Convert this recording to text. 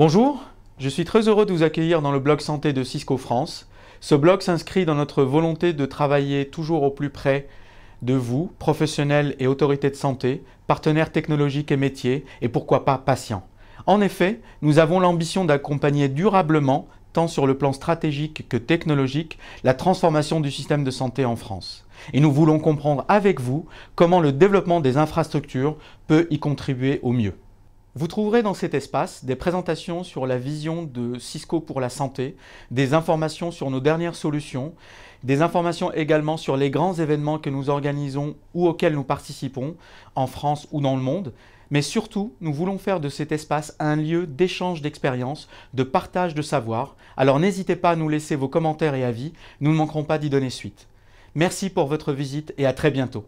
Bonjour, je suis très heureux de vous accueillir dans le blog santé de Cisco France. Ce blog s'inscrit dans notre volonté de travailler toujours au plus près de vous, professionnels et autorités de santé, partenaires technologiques et métiers, et pourquoi pas patients. En effet, nous avons l'ambition d'accompagner durablement, tant sur le plan stratégique que technologique, la transformation du système de santé en France. Et nous voulons comprendre avec vous comment le développement des infrastructures peut y contribuer au mieux. Vous trouverez dans cet espace des présentations sur la vision de Cisco pour la santé, des informations sur nos dernières solutions, des informations également sur les grands événements que nous organisons ou auxquels nous participons, en France ou dans le monde. Mais surtout, nous voulons faire de cet espace un lieu d'échange d'expériences, de partage de savoir. Alors n'hésitez pas à nous laisser vos commentaires et avis, nous ne manquerons pas d'y donner suite. Merci pour votre visite et à très bientôt.